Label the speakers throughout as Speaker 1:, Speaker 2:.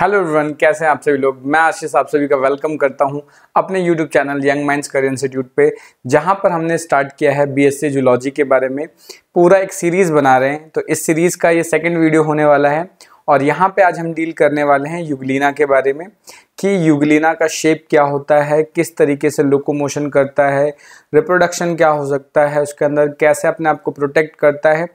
Speaker 1: hello everyone कैसे हैं आप सभी लोग मैं आशीष आप सभी का वेलकम करता हूं अपने YouTube channel young minds career institute पे जहां पर हमने स्टार्ट किया है बीएससी जूलॉजी के बारे में पूरा एक सीरीज़ बना रहे हैं तो इस सीरीज़ का ये सेकंड वीडियो होने वाला है और यहाँ पे आज हम डील करने वाले हैं युगलिना के बारे में कि युगलिना का शेप क्या होता है किस तरीके से लोकोमोशन करता है रिप्रोडक्शन क्या हो सकता है उसके अंदर कैसे अपने आप को प्रोटेक्ट करता है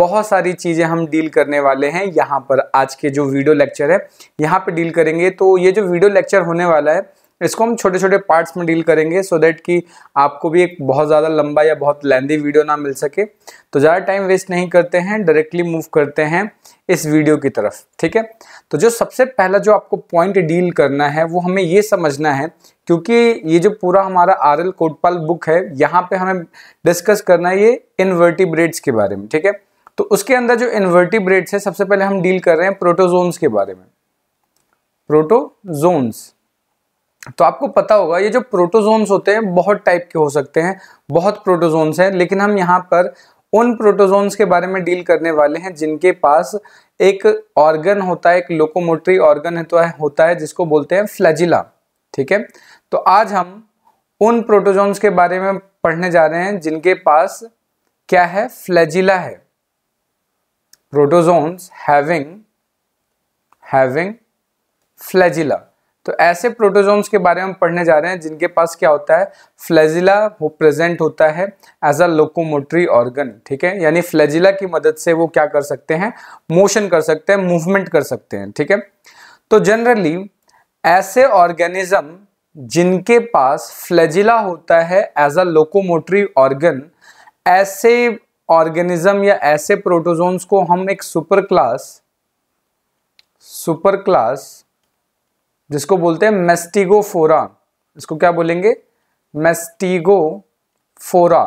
Speaker 1: बहुत सारी चीज़ें हम डील करने वाले हैं यहाँ पर आज के जो वीडियो लेक्चर है यहाँ पर डील करेंगे तो ये जो वीडियो लेक्चर होने वाला है इसको हम छोटे छोटे पार्ट्स में डील करेंगे सो so दैट कि आपको भी एक बहुत ज़्यादा लंबा या बहुत लेंदी वीडियो ना मिल सके तो ज़्यादा टाइम वेस्ट नहीं करते हैं डायरेक्टली मूव करते हैं इस वीडियो की तरफ ठीक है तो जो सबसे पहला जो आपको पॉइंट डील करना है वो हमें ये समझना है क्योंकि ये जो पूरा हमारा आर एल कोटपाल बुक है यहाँ पे हमें डिस्कस करना है ये इन्वर्टिब्रेड्स के बारे में ठीक है तो उसके अंदर जो इन्वर्टिब्रेड्स है सबसे पहले हम डील कर रहे हैं प्रोटोजोन्स के बारे में प्रोटोजोन्स तो आपको पता होगा ये जो प्रोटोजोम्स होते हैं बहुत टाइप के हो सकते हैं बहुत प्रोटोजोम्स हैं लेकिन हम यहाँ पर उन प्रोटोजोम्स के बारे में डील करने वाले हैं जिनके पास एक ऑर्गन होता है एक लोकोमोटरी ऑर्गन तो होता है जिसको बोलते हैं फ्लैजिला ठीक है तो आज हम उन प्रोटोजोम्स के बारे में पढ़ने जा रहे हैं जिनके पास क्या है फ्लैजिला है प्रोटोजोन्स हैविंग हैविंग फ्लैजिला तो ऐसे प्रोटोजोम्स के बारे में हम पढ़ने जा रहे हैं जिनके पास क्या होता है फ्लैजिला वो प्रेजेंट होता है एज अ लोकोमोटरी ऑर्गन ठीक है यानी फ्लैजिला की मदद से वो क्या कर सकते हैं मोशन कर सकते हैं मूवमेंट कर सकते हैं ठीक है तो जनरली ऐसे ऑर्गेनिज्म जिनके पास फ्लैजिला होता है एज अ लोकोमोटरी ऑर्गन ऐसे ऑर्गेनिज्म या ऐसे प्रोटोजोम्स को हम एक सुपर क्लास सुपर क्लास जिसको बोलते हैं मेस्टिगोफोरा इसको क्या बोलेंगे मेस्टिगोफोरा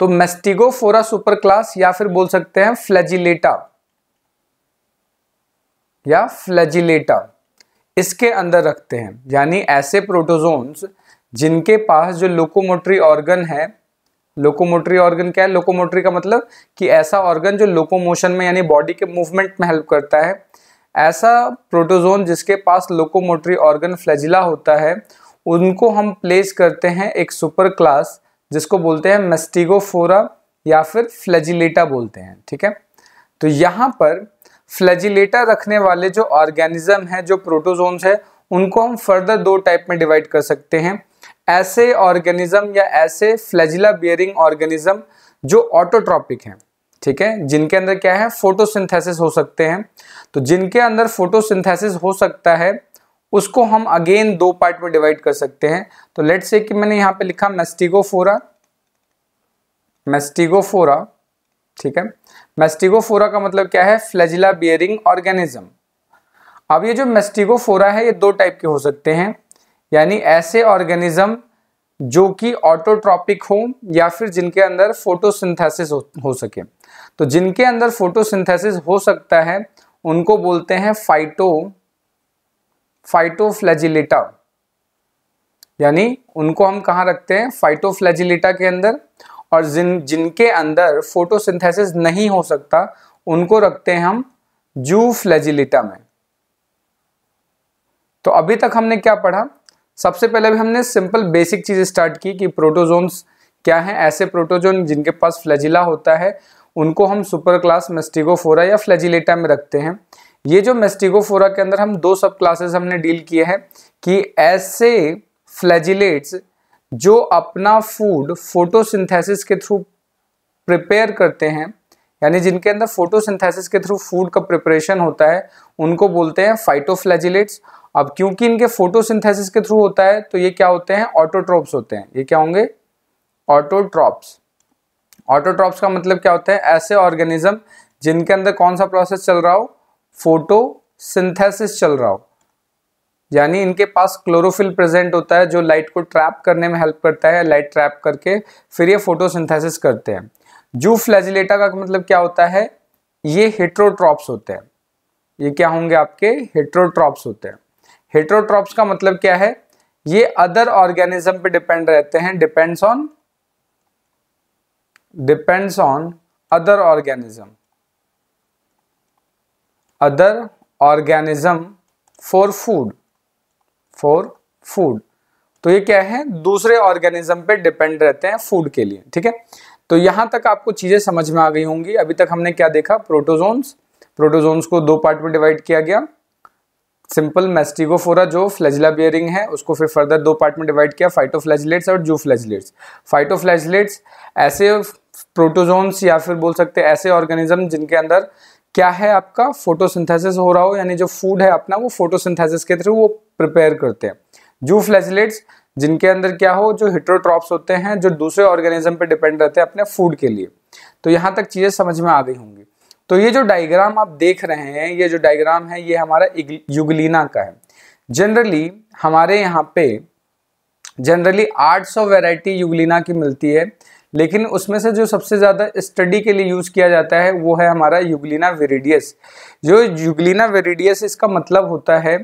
Speaker 1: तो मेस्टिगोफोरा सुपर क्लास या फिर बोल सकते हैं फ्लैजिलेटा या फ्लैजिलेटा इसके अंदर रखते हैं यानी ऐसे प्रोटोजोन्स जिनके पास जो लोकोमोटरी ऑर्गन है लोकोमोटरी ऑर्गन क्या है लोकोमोटरी का मतलब कि ऐसा ऑर्गन जो लोकोमोशन में यानी बॉडी के मूवमेंट में हेल्प करता है ऐसा प्रोटोजोन जिसके पास लोकोमोटरी ऑर्गन फ्लैजिला होता है उनको हम प्लेस करते हैं एक सुपर क्लास जिसको बोलते हैं मेस्टिगोफोरा या फिर फ्लैजिलेटा बोलते हैं ठीक है तो यहाँ पर फ्लैजिलेटा रखने वाले जो ऑर्गेनिज्म है जो प्रोटोजोन्स है उनको हम फर्दर दो टाइप में डिवाइड कर सकते हैं ऐसे ऑर्गेनिज्म या ऐसे फ्लैजिला बियरिंग ऑर्गेनिज्म जो ऑटोट्रॉपिक हैं ठीक है जिनके अंदर क्या है फोटोसिंथेसिस हो सकते हैं तो जिनके अंदर फोटोसिंथेसिस हो सकता है उसको हम अगेन दो पार्ट में डिवाइड कर सकते हैं तो लेट से कि मैंने यहां पे लिखा मेस्टिगोफोरा मेस्टिगोफोरा ठीक है मेस्टिगोफोरा का मतलब क्या है फ्लैजिला बियरिंग ऑर्गेनिज्म अब ये जो मेस्टिगोफोरा है ये दो टाइप के हो सकते हैं यानी ऐसे ऑर्गेनिज्म जो कि ऑटोट्रॉपिक हो या फिर जिनके अंदर फोटोसिंथेसिस हो, हो सके तो जिनके अंदर फोटोसिंथेसिस हो सकता है उनको बोलते हैं फाइटो फाइटोफ्लैजिलेटा यानी उनको हम कहाँ रखते हैं फाइटोफ्लैजिलेटा के अंदर और जिन जिनके अंदर फोटोसिंथेसिस नहीं हो सकता उनको रखते हैं हम जू फ्लैजिलेटा में तो अभी तक हमने क्या पढ़ा सबसे पहले भी हमने सिंपल बेसिक चीज़ स्टार्ट की कि प्रोटोजोन्स क्या हैं ऐसे प्रोटोजोन जिनके पास फ्लैजिला होता है उनको हम सुपर क्लास मेस्टिगोफोरा या फ्लैजिलेटा में रखते हैं ये जो मेस्टिगोफोरा के अंदर हम दो सब क्लासेस हमने डील किए हैं कि ऐसे फ्लैजिलेट्स जो अपना फूड फोटोसिंथेसिस के थ्रू प्रिपेयर करते हैं यानी जिनके अंदर फोटोसिंथेसिस के थ्रू फूड का प्रिपरेशन होता है उनको बोलते हैं फाइटोफ्लैजिलेट्स अब क्योंकि इनके फोटोसिंथेसिस के थ्रू होता है तो ये क्या होते हैं ऑटोट्रॉप्स होते हैं ये क्या होंगे ऑटोट्रॉप्स ऑटोट्रॉप्स का मतलब क्या होता है ऐसे ऑर्गेनिज्म जिनके अंदर कौन सा प्रोसेस चल रहा हो फोटो सिंथेसिस चल रहा हो यानी इनके पास क्लोरोफिल प्रेजेंट होता है जो लाइट को ट्रैप करने में हेल्प करता है लाइट ट्रैप करके फिर ये फोटोसिंथेसिस करते हैं जू फ्लैजिलेटा का मतलब क्या होता है ये हेट्रोट्रॉप्स होते हैं ये क्या होंगे आपके हेट्रोट्रॉप्स होते हैं हेट्रोट्रॉप्स का मतलब क्या है ये अदर ऑर्गेनिज्म पे डिपेंड रहते हैं depends on depends on other organism other organism for food for food तो ये क्या है दूसरे ऑर्गेनिज्म पे डिपेंड रहते हैं फूड के लिए ठीक है तो यहां तक आपको चीज़ें समझ में आ गई होंगी अभी तक हमने क्या देखा प्रोटोजोन्स प्रोटोजोन्स को दो पार्ट में डिवाइड किया गया सिंपल मेस्टिगोफोरा जो फ्लैजला बियरिंग है उसको फिर फर्दर दो पार्ट में डिवाइड किया फाइटोफ्लैजलेट्स और जू फ्लैजलेट्स ऐसे प्रोटोजोन्स या फिर बोल सकते ऐसे ऑर्गेनिज्म जिनके अंदर क्या है आपका फोटोसिंथेसिस हो रहा हो यानी जो फूड है अपना वो फोटोसिंथेसिस के थ्रू वो प्रिपेयर करते हैं जू फ्लैजिलेट्स जिनके अंदर क्या हो जो हिट्रोट्रॉप्स होते हैं जो दूसरे ऑर्गेनिज्म पे डिपेंड रहते हैं अपने फूड के लिए तो यहाँ तक चीज़ें समझ में आ गई होंगी तो ये जो डायग्राम आप देख रहे हैं ये जो डायग्राम है ये हमारा युगलिना का है जनरली हमारे यहाँ पे जनरली 800 वैरायटी युगलिना की मिलती है लेकिन उसमें से जो सबसे ज़्यादा स्टडी के लिए यूज़ किया जाता है वो है हमारा यूगलिना वेरिडियस जो यूगलिना वेरिडियस इसका मतलब होता है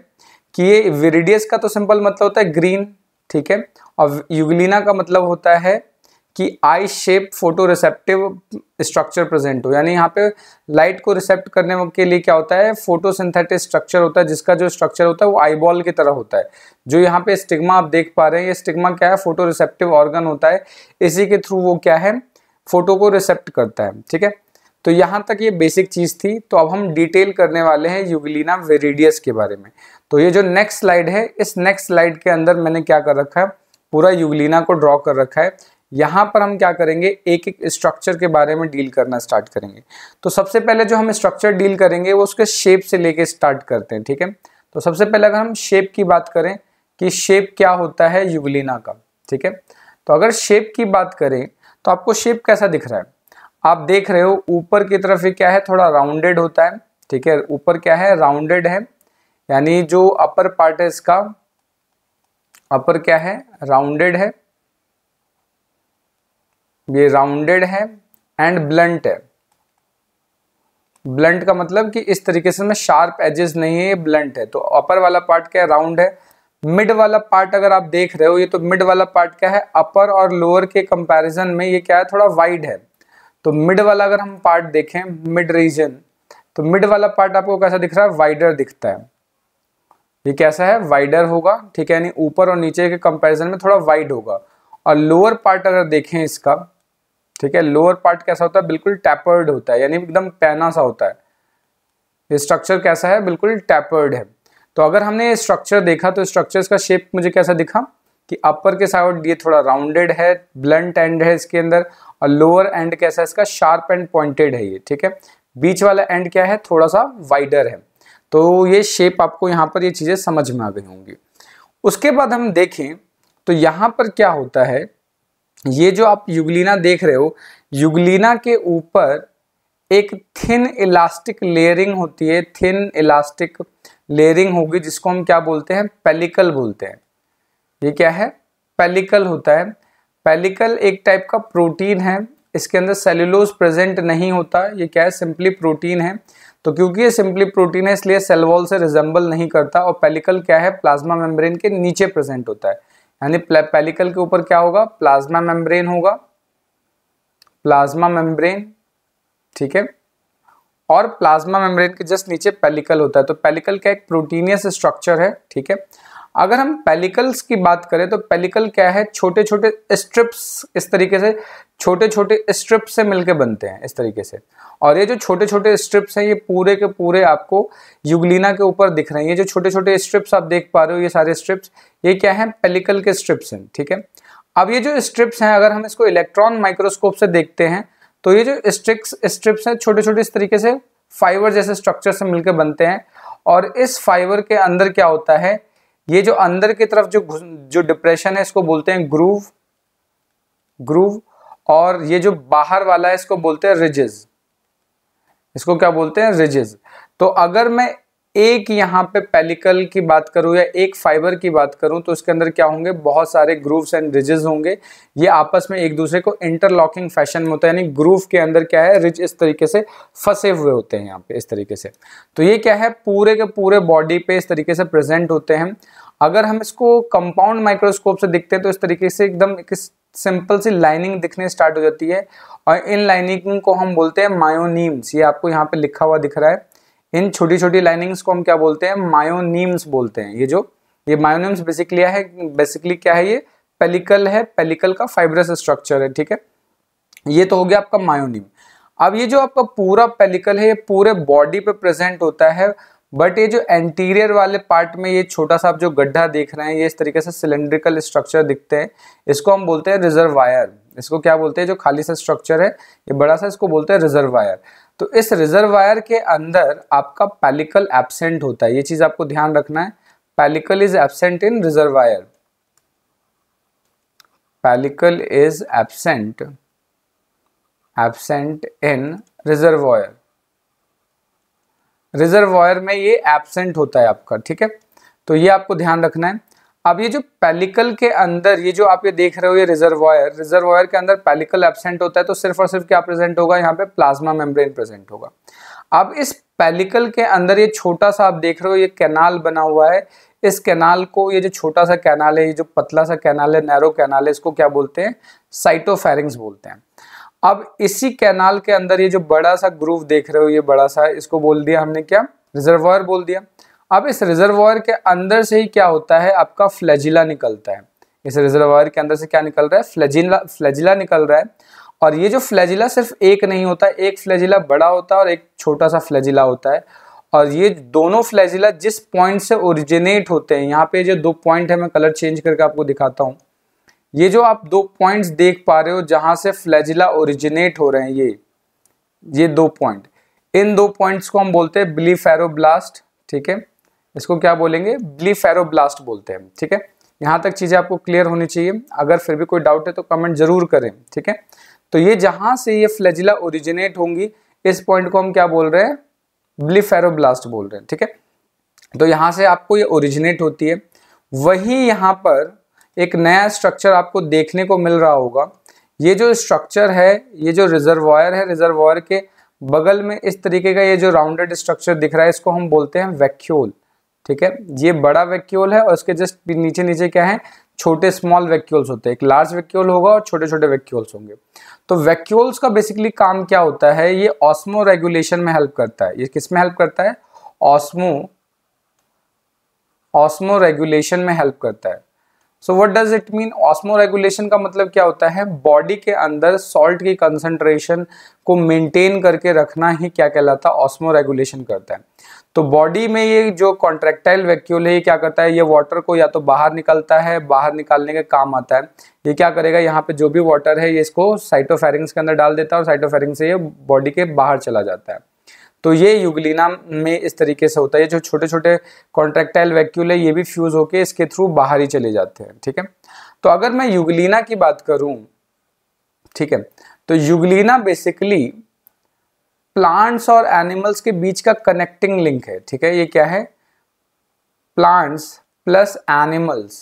Speaker 1: कि ये वेरिडियस का तो सिंपल मतलब होता है ग्रीन ठीक है और युगलिना का मतलब होता है कि eye shape photoreceptive structure present हो यानी यहाँ पे लाइट को रिसेप्ट करने के लिए क्या होता है सिंथेटिक स्ट्रक्चर होता है जिसका जो स्ट्रक्चर होता है वो आईबॉल की तरह होता है जो यहाँ पे स्टिग्मा आप देख पा रहे हैं ये स्टिग्मा क्या है फोटो रिसेप्टिव ऑर्गन होता है इसी के थ्रू वो क्या है फोटो को रिसेप्ट करता है ठीक है तो यहाँ तक ये बेसिक चीज़ थी तो अब हम डिटेल करने वाले हैं यूगलिना वेरिडियस के बारे में तो ये जो नेक्स्ट स्लाइड है इस नेक्स्ट स्लाइड के अंदर मैंने क्या कर रखा है पूरा यूगलिना को ड्रॉ कर रखा है यहाँ पर हम क्या करेंगे एक एक स्ट्रक्चर के बारे में डील करना स्टार्ट करेंगे तो सबसे पहले जो हम स्ट्रक्चर डील करेंगे वो उसके शेप से लेके स्टार्ट करते हैं ठीक है तो सबसे पहले अगर हम शेप की बात करें कि शेप क्या होता है युगलिना का ठीक है तो अगर शेप की बात करें तो आपको शेप कैसा दिख रहा है आप देख रहे हो ऊपर की तरफ ये क्या है थोड़ा राउंडेड होता है ठीक है ऊपर क्या है राउंडेड है यानी जो अपर पार्ट है इसका अपर क्या है राउंडेड है ये राउंडेड है एंड ब्लंट है ब्लंट का मतलब कि इस तरीके से मैं शार्प एजेस नहीं है ये ब्लंट है तो अपर वाला पार्ट क्या है राउंड है मिड वाला पार्ट अगर आप देख रहे हो ये तो मिड वाला पार्ट क्या है अपर और लोअर के कंपैरिजन में ये क्या है थोड़ा वाइड है तो मिड वाला अगर हम पार्ट देखें मिड रीजन तो मिड वाला पार्ट आपको कैसा दिख रहा है वाइडर दिखता है ये कैसा है वाइडर होगा ठीक है यानी ऊपर और नीचे के कंपेरिजन में थोड़ा वाइड होगा और लोअर पार्ट अगर देखें इसका ठीक है लोअर पार्ट कैसा होता है बिल्कुल टैपर्ड होता है यानी एकदम पैना सा होता है स्ट्रक्चर कैसा है बिल्कुल टैपर्ड है तो अगर हमने ये स्ट्रक्चर देखा तो स्ट्रक्चर का शेप मुझे कैसा दिखा कि अपर के साइड ये थोड़ा राउंडेड है ब्लंट एंड है इसके अंदर और लोअर एंड कैसा है इसका शार्प एंड पॉइंटेड है ये ठीक है बीच वाला एंड क्या है थोड़ा सा वाइडर है तो ये शेप आपको यहाँ पर ये चीज़ें समझ में आ गई होंगी उसके बाद हम देखें तो यहाँ पर क्या होता है ये जो आप युगलीना देख रहे हो युगलीना के ऊपर एक थिन इलास्टिक लेयरिंग होती है थिन इलास्टिक लेयरिंग होगी जिसको हम क्या बोलते हैं पेलिकल बोलते हैं ये क्या है पेलिकल होता है पेलिकल एक टाइप का प्रोटीन है इसके अंदर सेल्यूलोज प्रेजेंट नहीं होता ये क्या है सिंपली प्रोटीन है तो क्योंकि ये सिंपली प्रोटीन है इसलिए सेलवॉल से रिजेंबल नहीं करता और पेलिकल क्या है प्लाज्मा मेम्ब्रेन के नीचे प्रेजेंट होता है यानी पेलिकल के ऊपर क्या होगा प्लाज्मा मेम्ब्रेन होगा प्लाज्मा मेम्ब्रेन ठीक है और प्लाज्मा मेम्ब्रेन के जस्ट नीचे पेलिकल होता है तो पेलिकल का एक प्रोटीनियस स्ट्रक्चर है ठीक है अगर हम पेलिकल्स की बात करें तो पेलिकल क्या है छोटे छोटे स्ट्रिप्स इस तरीके से छोटे छोटे स्ट्रिप्स से मिलके बनते हैं इस तरीके से और ये जो छोटे छोटे स्ट्रिप्स हैं ये पूरे के पूरे आपको युगलिना के ऊपर दिख रहे हैं ये जो छोटे छोटे स्ट्रिप्स आप देख पा रहे हो ये सारे स्ट्रिप्स ये क्या है पेलिकल के स्ट्रिप्स हैं ठीक है अब ये जो स्ट्रिप्स हैं अगर हम इसको इलेक्ट्रॉन माइक्रोस्कोप से देखते हैं तो ये जो स्ट्रिक्स स्ट्रिप्स हैं छोटे छोटे इस तरीके से फाइबर जैसे स्ट्रक्चर से मिलकर बनते हैं और इस फाइबर के अंदर क्या होता है ये जो अंदर की तरफ जो जो डिप्रेशन है इसको बोलते हैं ग्रूव ग्रूव और ये जो बाहर वाला है इसको बोलते हैं रिजेज इसको क्या बोलते हैं रिजेज तो अगर मैं एक यहाँ पे पेलिकल की बात करूँ या एक फाइबर की बात करूँ तो उसके अंदर क्या होंगे बहुत सारे ग्रूव्स एंड रिजेस होंगे ये आपस में एक दूसरे को इंटरलॉकिंग फैशन में होता है यानी ग्रूव के अंदर क्या है रिज इस तरीके से फंसे हुए होते हैं यहाँ पे इस तरीके से तो ये क्या है पूरे के पूरे बॉडी पे इस तरीके से प्रेजेंट होते हैं अगर हम इसको कंपाउंड माइक्रोस्कोप से दिखते हैं तो इस तरीके से एकदम एक सिंपल सी लाइनिंग दिखने स्टार्ट हो जाती है और इन लाइनिंग को हम बोलते हैं मायोनीम्स ये आपको यहाँ पे लिखा हुआ दिख रहा है इन छोटी छोटी लाइनिंग्स को हम क्या बोलते हैं मायोनीम्स बोलते हैं ये जो ये मायोनीम्स बेसिकली है बेसिकली क्या है ये पेलिकल है पेलिकल का फाइब्रस स्ट्रक्चर है ठीक है ये तो हो गया आपका मायोनीम अब ये जो आपका पूरा पेलिकल है ये पूरे बॉडी पे प्रेजेंट होता है बट ये जो एंटीरियर वाले पार्ट में ये छोटा सा आप जो गड्ढा देख रहे हैं ये इस तरीके से सिलेंड्रिकल स्ट्रक्चर दिखते हैं इसको हम बोलते हैं रिजर्वायर इसको क्या बोलते हैं जो खाली सा स्ट्रक्चर है ये बड़ा सा इसको बोलते हैं रिजर्व वायर तो इस रिजर्व वायर के अंदर आपका पैलिकल एबसेंट होता है ये चीज आपको ध्यान रखना है पैलिकल इज एबसेंट इन वायर pellicle is absent absent in reservoir reservoir में ये एबसेंट होता है आपका ठीक है तो ये आपको ध्यान रखना है अब ये जो पेलिकल के अंदर ये जो आप ये देख रहे हो ये रिजर्वायर रिजर्वायर के अंदर पेलिकल एबसेंट होता है तो सिर्फ और सिर्फ क्या प्रेजेंट होगा यहाँ पे प्लाज्मा मेम्ब्रेन प्रेजेंट होगा अब इस पेलिकल के अंदर ये छोटा सा आप देख रहे हो ये कैनाल बना हुआ है इस कैनाल को ये जो छोटा सा कैनाल है ये जो पतला सा कैनाल है नैरो कैनाल है इसको क्या बोलते हैं साइटोफेरिंग्स बोलते हैं अब इसी कैनाल के अंदर ये जो बड़ा सा ग्रूव देख रहे हो ये बड़ा सा इसको बोल दिया हमने क्या रिजर्वायर बोल दिया अब इस रिजर्वायर के अंदर से ही क्या होता है आपका फ्लैजिला निकलता है इस रिजर्वायर के अंदर से क्या निकल रहा है फ्लैजिला फ्लैजिला निकल रहा है और ये जो फ्लैजिला सिर्फ एक नहीं होता एक फ्लैजिला बड़ा होता है और एक छोटा सा फ्लैजिला होता है और ये दोनों फ्लैजिला जिस पॉइंट से ओरिजिनेट होते हैं यहाँ पे जो दो पॉइंट है मैं कलर चेंज करके आपको दिखाता हूँ ये जो आप दो पॉइंट्स देख पा रहे हो जहाँ से फ्लैजिला ओरिजिनेट हो रहे हैं ये ये दो पॉइंट इन दो पॉइंट्स को हम बोलते हैं ब्लीफेरोब्लास्ट ठीक है इसको क्या बोलेंगे ग्लीफेरोब्लास्ट बोलते हैं ठीक है यहाँ तक चीज़ें आपको क्लियर होनी चाहिए अगर फिर भी कोई डाउट है तो कमेंट जरूर करें ठीक है तो ये जहाँ से ये फ्लैजिला ओरिजिनेट होंगी इस पॉइंट को हम क्या बोल रहे हैं ब्लास्ट बोल रहे हैं ठीक है तो यहाँ से आपको ये ओरिजिनेट होती है वही यहाँ पर एक नया स्ट्रक्चर आपको देखने को मिल रहा होगा ये जो स्ट्रक्चर है ये जो रिजर्वायर है रिजर्वायर के बगल में इस तरीके का ये जो राउंडेड स्ट्रक्चर दिख रहा है इसको हम बोलते हैं वैक्यूल ठीक है ये बड़ा वैक्यूल है और इसके जस्ट नीचे नीचे क्या है छोटे स्मॉल वैक्यूल्स होते हैं एक लार्ज वैक्यूल होगा और छोटे छोटे वैक्यूल्स होंगे तो वैक्यूल्स का बेसिकली काम क्या होता है ये ऑस्मो रेगुलेशन में हेल्प करता है ये किस में हेल्प करता है ऑस्मो ऑस्मो रेगुलेशन में हेल्प करता है so what does it mean osmoregulation का मतलब क्या होता है बॉडी के अंदर सॉल्ट की कंसंट्रेशन को मेंटेन करके रखना ही क्या कहलाता है ऑस्मो रेगुलेशन करता है तो बॉडी में ये जो कॉन्ट्रेक्टाइल वैक्यूल है ये क्या करता है ये वाटर को या तो बाहर निकलता है बाहर निकालने के काम आता है ये क्या करेगा यहाँ पे जो भी वाटर है ये इसको साइटोफेरिंग्स के अंदर डाल देता है और साइटोफेरिंग से ये बॉडी के बाहर चला जाता है तो ये युगलिना में इस तरीके से होता है जो छोटे छोटे कॉन्ट्रेक्टाइल वैक्यूल है ये भी फ्यूज होके इसके थ्रू बाहर ही चले जाते हैं ठीक है तो अगर मैं युगलिना की बात करूँ ठीक है तो युगलिना बेसिकली प्लांट्स और एनिमल्स के बीच का कनेक्टिंग लिंक है ठीक है ये क्या है plants plus animals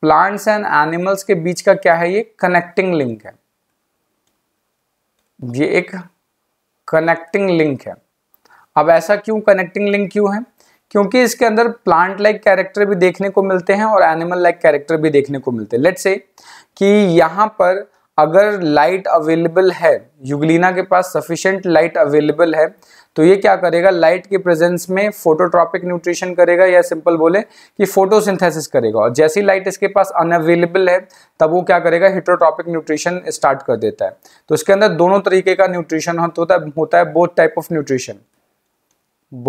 Speaker 1: plants and animals के बीच का क्या है ये कनेक्टिंग लिंक है ये एक कनेक्टिंग लिंक है अब ऐसा क्यों कनेक्टिंग लिंक क्यों है क्योंकि इसके अंदर प्लांट लाइक कैरेक्टर भी देखने को मिलते हैं और एनिमल लाइक कैरेक्टर भी देखने को मिलते हैं लेट से कि यहां पर अगर लाइट अवेलेबल है युगलीना के पास सफिशेंट लाइट अवेलेबल है तो ये क्या करेगा लाइट के प्रेजेंस में फोटोट्रॉपिक न्यूट्रिशन करेगा या सिंपल बोले कि फोटोसिंथेसिस करेगा और जैसी लाइट इसके पास अनअवेलेबल है तब वो क्या करेगा हिट्रोट्रॉपिक न्यूट्रिशन स्टार्ट कर देता है तो इसके अंदर दोनों तरीके का न्यूट्रिशन होता है होता है both type of nutrition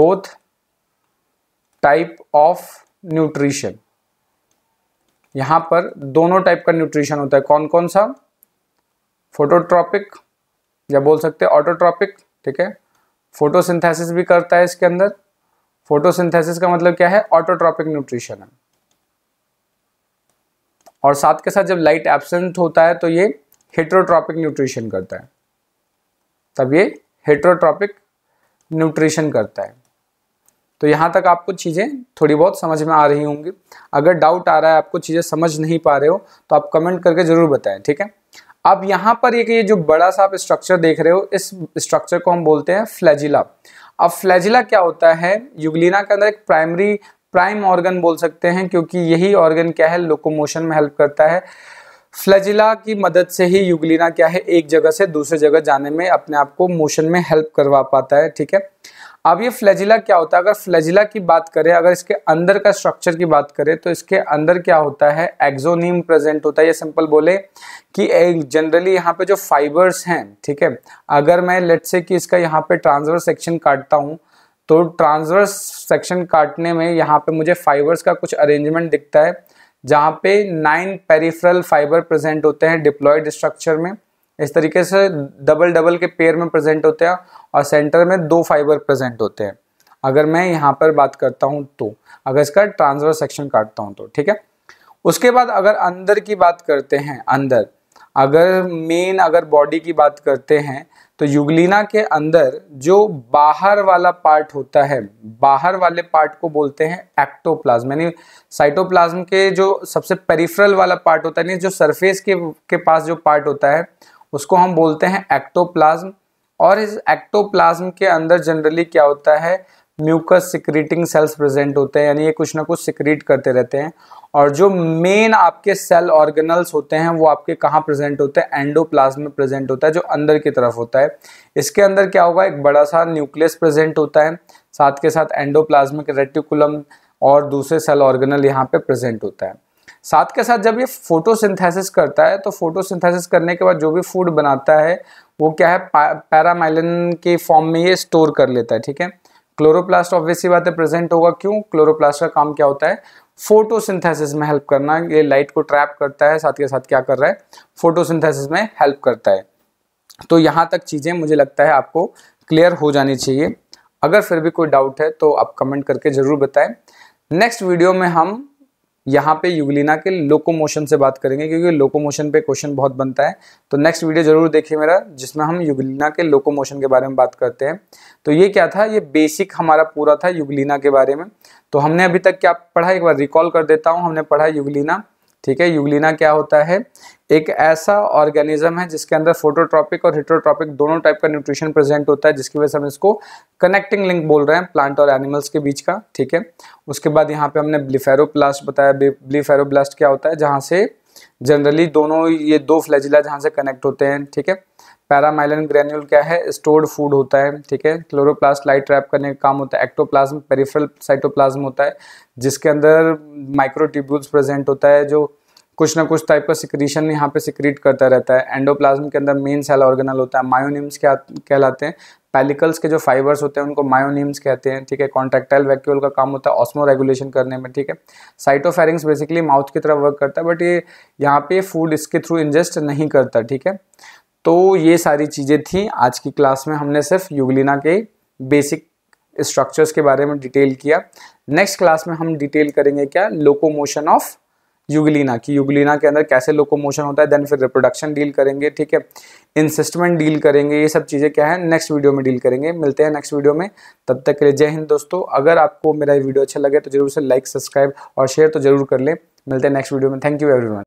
Speaker 1: both type of nutrition यहां पर दोनों टाइप का न्यूट्रिशन होता है कौन कौन सा फोटोट्रॉपिक या बोल सकते हैं ऑटोट्रॉपिक ठीक है फोटोसिंथेसिस भी करता है इसके अंदर फोटोसिंथेसिस का मतलब क्या है ऑटोट्रॉपिक न्यूट्रिशन है और साथ के साथ जब लाइट एब्सेंट होता है तो ये हेट्रोट्रॉपिक न्यूट्रिशन करता है तब ये हेट्रोट्रॉपिक न्यूट्रिशन करता है तो यहाँ तक आपको चीज़ें थोड़ी बहुत समझ में आ रही होंगी अगर डाउट आ रहा है आपको चीज़ें समझ नहीं पा रहे हो तो आप कमेंट करके ज़रूर बताएं ठीक है अब यहाँ पर एक ये जो बड़ा सा आप स्ट्रक्चर देख रहे हो इस स्ट्रक्चर को हम बोलते हैं फ्लैजिला अब फ्लैजिला क्या होता है युगलिना के अंदर एक प्राइमरी प्राइम ऑर्गन बोल सकते हैं क्योंकि यही ऑर्गन क्या है लोकोमोशन में हेल्प करता है फ्लैजिला की मदद से ही युगलिना क्या है एक जगह से दूसरे जगह जाने में अपने आप को मोशन में हेल्प करवा पाता है ठीक है अब ये फ्लैजिला क्या होता है अगर फ्लैजिला की बात करें अगर इसके अंदर का स्ट्रक्चर की बात करें तो इसके अंदर क्या होता है एक्जोनिम प्रेजेंट होता है ये सिंपल बोले कि जनरली यहाँ पे जो फाइबर्स हैं ठीक है अगर मैं लेट से कि इसका यहाँ पे ट्रांसवर्स सेक्शन काटता हूँ तो ट्रांसवर्स सेक्शन काटने में यहाँ पे मुझे फाइबर्स का कुछ अरेंजमेंट दिखता है जहाँ पे नाइन पेरीफ्रल फाइबर प्रेजेंट होते हैं डिप्लॉयड स्ट्रक्चर में इस तरीके से डबल डबल के पेयर में प्रेजेंट होते हैं और सेंटर में दो फाइबर प्रेजेंट होते हैं अगर मैं यहाँ पर बात करता हूँ तो अगर इसका ट्रांसवर सेक्शन काटता हूँ तो ठीक है उसके बाद अगर अंदर की बात करते हैं अंदर अगर मेन अगर बॉडी की बात करते हैं तो युगलिना के अंदर जो बाहर वाला पार्ट होता है बाहर वाले पार्ट को बोलते हैं एक्टोप्लाज्म यानी साइटोप्लाज्म के जो सबसे पेरिफेरल वाला पार्ट होता है यानी जो सरफेस के के पास जो पार्ट होता है उसको हम बोलते हैं एक्टोप्लाज्म और इस एक्टोप्लाज्म के अंदर जनरली क्या होता है म्यूकस सिक्रीटिंग सेल्स प्रेजेंट होते हैं यानी ये कुछ ना कुछ सिक्रीट करते रहते हैं और जो मेन आपके सेल ऑर्गेनल्स होते हैं वो आपके कहाँ प्रेजेंट होते हैं एंडोप्लाज्म में प्रेजेंट होता है जो अंदर की तरफ होता है इसके अंदर क्या होगा एक बड़ा सा न्यूक्लियस प्रेजेंट होता है साथ के साथ एंडोप्लाज्मिक रेटिकुलम और दूसरे सेल ऑर्गेनल यहाँ पे प्रेजेंट होता है साथ के साथ जब ये फोटोसिंथेसिस करता है तो फोटोसिंथेसिस करने के बाद जो भी फूड बनाता है वो क्या है पैरामाइलिन के फॉर्म में ये स्टोर कर लेता है ठीक है क्लोरोप्लास्ट ऑब्वियसली बात है प्रेजेंट होगा क्यों क्लोरोप्लास्ट का काम क्या होता है फोटोसिंथेसिस में हेल्प करना ये लाइट को ट्रैप करता है साथ के साथ क्या कर रहा है फोटोसिंथेसिस में हेल्प करता है तो यहाँ तक चीज़ें मुझे लगता है आपको क्लियर हो जानी चाहिए अगर फिर भी कोई डाउट है तो आप कमेंट करके ज़रूर बताएं नेक्स्ट वीडियो में हम यहाँ पे युगलिना के लोकोमोशन से बात करेंगे क्योंकि लोकोमोशन पे क्वेश्चन बहुत बनता है तो नेक्स्ट वीडियो जरूर देखिए मेरा जिसमें हम युगलिना के लोकोमोशन के बारे में बात करते हैं तो ये क्या था ये बेसिक हमारा पूरा था युगलिना के बारे में तो हमने अभी तक क्या पढ़ा एक बार रिकॉल कर देता हूँ हमने पढ़ा युगलिना ठीक है यूगलिना क्या होता है एक ऐसा ऑर्गेनिज्म है जिसके अंदर फोटोट्रॉपिक और हिट्रोट्रॉपिक दोनों टाइप का न्यूट्रिशन प्रेजेंट होता है जिसकी वजह से हम इसको कनेक्टिंग लिंक बोल रहे हैं प्लांट और एनिमल्स के बीच का ठीक है उसके बाद यहाँ पे हमने ब्लिफेरोप्लास्ट बताया ब्लिफेरोब्लास्ट क्या होता है जहाँ से जनरली दोनों ये दो फ्लैजिला जहाँ से कनेक्ट होते हैं ठीक है पैरामाइलन ग्रेन्यूल क्या है स्टोर्ड फूड होता है ठीक है क्लोरोप्लास्ट लाइट ट्रैप करने का काम होता है एक्टोप्लाज्म पेरिफेरल साइटोप्लाज्म होता है जिसके अंदर माइक्रोट्यूब्यूल्स प्रेजेंट होता है जो कुछ ना कुछ टाइप का सिक्रीशन यहाँ पे सिक्रीट करता रहता है एंडोप्लाज्म के अंदर मेन सेल ऑर्गेनल होता है मायोनिम्स क्या कहलाते हैं पेलिकल्स के जो फाइबर्स होते हैं उनको मायोनिम्स कहते हैं ठीक है कॉन्ट्रेक्टाइल वैक्यूल का काम होता है ऑस्मो रेगुलेशन करने में ठीक है साइटोफेरिंग्स बेसिकली माउथ की तरफ वर्क करता है बट ये यहाँ पे फूड इसके थ्रू इंजेस्ट नहीं करता ठीक है तो ये सारी चीज़ें थी आज की क्लास में हमने सिर्फ युगलिना के बेसिक स्ट्रक्चर्स के बारे में डिटेल किया नेक्स्ट क्लास में हम डिटेल करेंगे क्या लोकोमोशन ऑफ युगलिना की युगलिना के अंदर कैसे लोकोमोशन होता है देन फिर रिप्रोडक्शन डील करेंगे ठीक है इंसिस्टमेंट डील करेंगे ये सब चीज़ें क्या है नेक्स्ट वीडियो में डील करेंगे मिलते हैं नेक्स्ट वीडियो में तब तक के लिए जय हिंद दोस्तों अगर आपको मेरा ये वीडियो अच्छा लगे तो जरूर से लाइक सब्सक्राइब और शेयर तो जरूर कर लें मिलते हैं नेक्स्ट वीडियो में थैंक यू एवरी